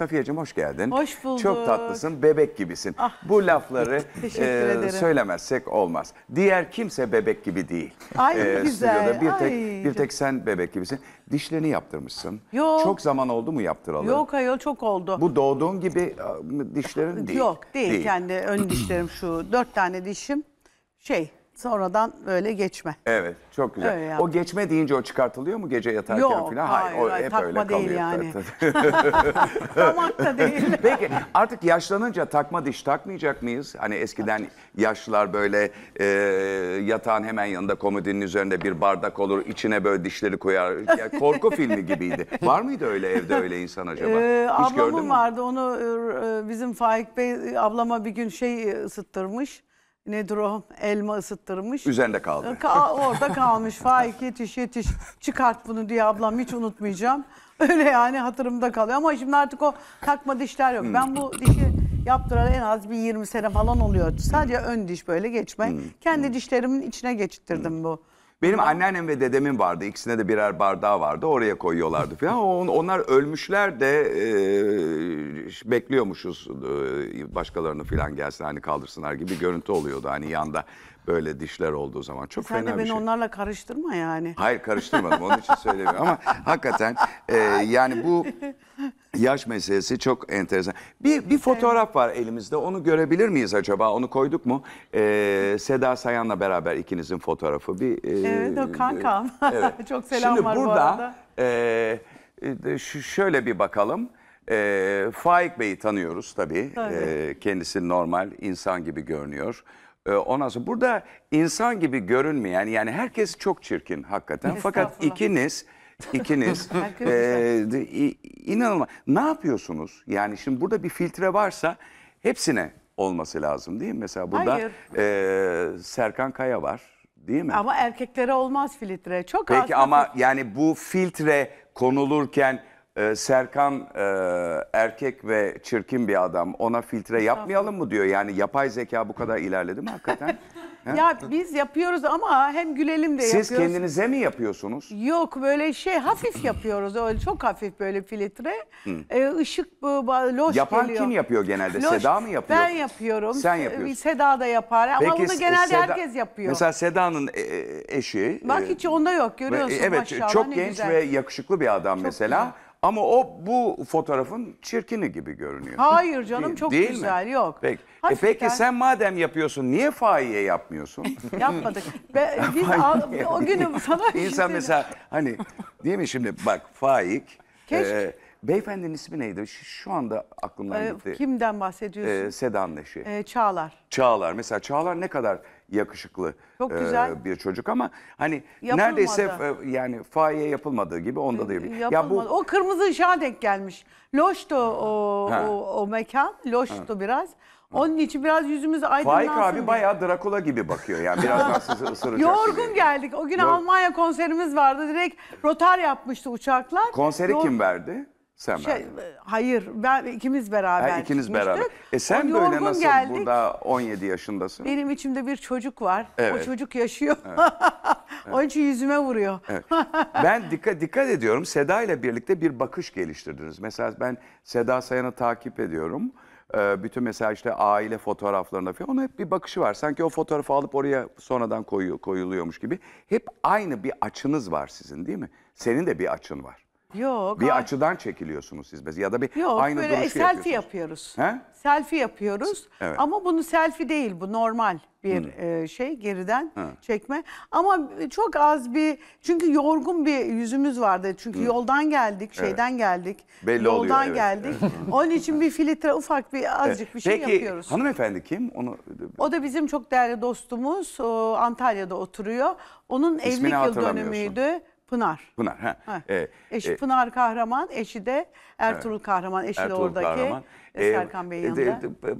Safiyeciğim hoş geldin. Hoş bulduk. Çok tatlısın, bebek gibisin. Ah. Bu lafları e, söylemezsek olmaz. Diğer kimse bebek gibi değil. Ay e, güzel. Stüdyoda bir tek Ay. bir tek sen bebek gibisin. Dişlerini yaptırmışsın. Yok. Çok zaman oldu mu yaptıralım? Yok ayol çok oldu. Bu doğduğun gibi e, dişlerin değil. Yok değil, değil. kendi ön dişlerim şu. Dört tane dişim şey sonradan böyle geçme. Evet çok güzel. Öyle o geçme deyince o çıkartılıyor mu gece yatarken Yok, falan? Hayır, hayır o hayır, hep takma öyle değil yani. Tamak da değil. Peki artık yaşlanınca takma diş takmayacak mıyız? Hani eskiden yaşlılar böyle e, yatağın hemen yanında komodinin üzerinde bir bardak olur içine böyle dişleri koyar. Yani korku filmi gibiydi. Var mıydı öyle evde öyle insan ee, acaba? Ee, Hiç ablamın gördün mü? vardı onu e, bizim Faik Bey e, ablama bir gün şey e, ısıttırmış nedir o elma ısıttırmış. Üzerinde kaldı. Ka orada kalmış. Faik yetiş yetiş çıkart bunu diye ablam hiç unutmayacağım. Öyle yani hatırımda kalıyor ama şimdi artık o takma dişler yok. Hmm. Ben bu dişi yaptıralı en az bir 20 sene falan oluyor. Sadece ön diş böyle geçme. Hmm. Kendi hmm. dişlerimin içine geçtirdim hmm. bu benim anneannem ve dedemin vardı. İkisine de birer bardağı vardı. Oraya koyuyorlardı falan. On, onlar ölmüşler de e, bekliyormuşuz e, başkalarını falan gelsin hani kaldırsınlar gibi görüntü oluyordu. Hani yanda böyle dişler olduğu zaman. Çok Sen fena de beni bir şey. onlarla karıştırma yani. Hayır karıştırmadım onun için söylemiyorum ama hakikaten e, yani bu Yaş meselesi çok enteresan. Bir, bir fotoğraf var elimizde. Onu görebilir miyiz acaba? Onu koyduk mu? Ee, Seda Sayan'la beraber ikinizin fotoğrafı. Bir, e, Evet o kankam. E, evet. Çok selam Şimdi var burada, bu arada. e, e, şu- şöyle bir bakalım. E, Faik Bey'i tanıyoruz tabii. Tabii. E, kendisi normal, insan gibi görünüyor. E, ondan sonra burada insan gibi görünmeyen, yani herkes çok çirkin hakikaten. Fakat ikiniz İkiniz. e, de- inanılmaz. Ne yapıyorsunuz? Yani şimdi burada bir filtre varsa hepsine olması lazım değil mi? Mesela burada e, Serkan Kaya var değil mi? Ama erkeklere olmaz filtre. Çok Peki az- ama yani bu filtre konulurken e, Serkan e, erkek ve çirkin bir adam ona filtre yapmayalım mı diyor. Yani yapay zeka bu kadar ilerledi mi hakikaten? Ya biz yapıyoruz ama hem gülelim de Siz yapıyoruz. Siz kendinize mi yapıyorsunuz? Yok böyle şey hafif yapıyoruz. Öyle çok hafif böyle filtre. ee, ışık loş Yapan geliyor. kim yapıyor genelde? Loş, Seda mı yapıyor? Ben yapıyorum. Sen yapıyorsun. Seda da yapar Peki, bunu genelde Seda, herkes yapıyor. Mesela Seda'nın e, e, eşi. Bak e, hiç onda yok görüyorsun. Evet maşallah, çok genç güzel. ve yakışıklı bir adam çok mesela. Güzel. Ama o bu fotoğrafın çirkini gibi görünüyor. Hayır canım Değil- çok değil mi? güzel yok. Peki. E peki sen madem yapıyorsun niye faiye yapmıyorsun? Yapmadık. Ve biz al- o günü sana İnsan mesela hani değil mi şimdi bak faik Keşke- e, Beyefendinin ismi neydi? Şu anda aklımdan Ee, gitti. Kimden bahsediyorsun? Ee, Sedan Neşi. Ee, Çağlar. Çağlar. Mesela Çağlar ne kadar yakışıklı Çok e, güzel. bir çocuk ama hani Yapılmadı. neredeyse e, yani faiye yapılmadığı gibi onda da ee, yapılmadı. Yapılmadı. O kırmızı ışığa denk gelmiş. Loştu o, o, o mekan. Loştu biraz. Onun için biraz yüzümüz aydınlansın. Faik abi diye. bayağı Drakula gibi bakıyor yani birazdan sizi ısıracak Yorgun gibi. geldik. O gün Almanya konserimiz vardı. Direkt rotar yapmıştı uçaklar. Konseri Yor- kim verdi? Sen şey, e, Hayır, ben ikimiz beraber. Ha, ikiniz beraber. E sen o, böyle nasıl geldik. burada 17 yaşındasın? Benim içimde bir çocuk var. Evet. O çocuk yaşıyor. Evet. evet. Onun için yüzüme vuruyor. Evet. Ben dikkat dikkat ediyorum. Seda ile birlikte bir bakış geliştirdiniz. Mesela ben Seda Sayan'ı takip ediyorum. Ee, bütün mesela işte aile fotoğraflarına falan onun hep bir bakışı var. Sanki o fotoğrafı alıp oraya sonradan koyuyor, koyuluyormuş gibi. Hep aynı bir açınız var sizin değil mi? Senin de bir açın var. Yok. Bir açıdan çekiliyorsunuz siz biz ya da bir Yok aynı böyle duruşu selfie yapıyoruz. He? Selfie yapıyoruz. Evet. Ama bunu selfie değil bu normal bir hmm. e, şey geriden çekme. Ama çok az bir çünkü yorgun bir yüzümüz vardı. Çünkü yoldan geldik, şeyden geldik. Belli yoldan oluyor, evet, geldik. Onun için bir filtre ufak bir azıcık bir şey yapıyoruz. Peki, hanımefendi kim? Onu O da bizim çok değerli dostumuz. o Antalya'da oturuyor. Onun evlilik yıl dönümüydü. Pınar. Pınar. Ha. ha. E, ee, Eşi e, Pınar Kahraman, eşi de Ertuğrul Kahraman. Eşi Ertuğrul de oradaki Kahraman. E, ee, Serkan Bey'in yanında. E, de,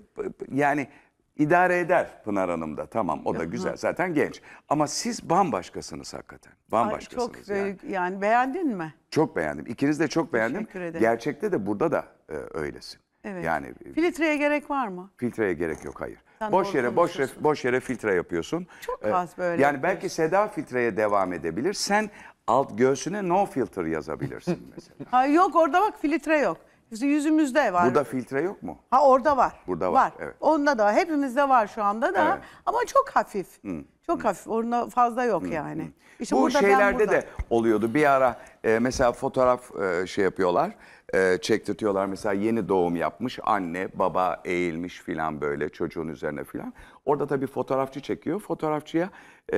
yani idare eder Pınar Hanım da. Tamam o da güzel. Zaten genç. Ama siz bambaşkasınız hakikaten. Bambaşkasınız Ay, çok, yani. yani beğendin mi? Çok beğendim. İkiniz de çok beğendim. Teşekkür ederim. Gerçekte de burada da e, öylesin. Evet. Yani e, filtreye gerek var mı? Filtreye gerek yok hayır. Sen boş yere boş yere, boş yere filtre yapıyorsun. Çok ee, az böyle. Yani belki Seda filtreye devam edebilir. Sen alt göğsüne no filter yazabilirsin mesela. ha, yok orada bak filtre yok. Yüzümüzde var. Burada filtre yok mu? Ha orada var. Burada var. var. Evet. Onda da hepimizde var şu anda da evet. ama çok hafif. Hmm. Çok hmm. hafif. Onda fazla yok hmm. yani. İşte Bu şeylerde de oluyordu. Bir ara e, mesela fotoğraf e, şey yapıyorlar e, çektirtiyorlar. Mesela yeni doğum yapmış anne baba eğilmiş filan böyle çocuğun üzerine filan. Orada tabii fotoğrafçı çekiyor. Fotoğrafçıya e,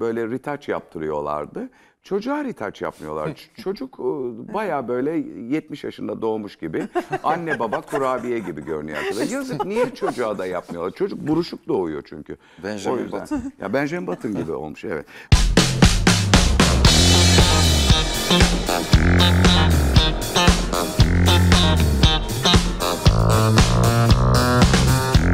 böyle ritaç yaptırıyorlardı. Çocuğa ritaç yapmıyorlar. Çocuk e, baya böyle 70 yaşında doğmuş gibi. Anne baba kurabiye gibi görünüyor arkada. Yazık niye çocuğa da yapmıyorlar? Çocuk buruşuk doğuyor çünkü. Benjamin yüzden, Button. Ya Benjamin batın gibi olmuş evet. Thank you. Uh, uh, uh.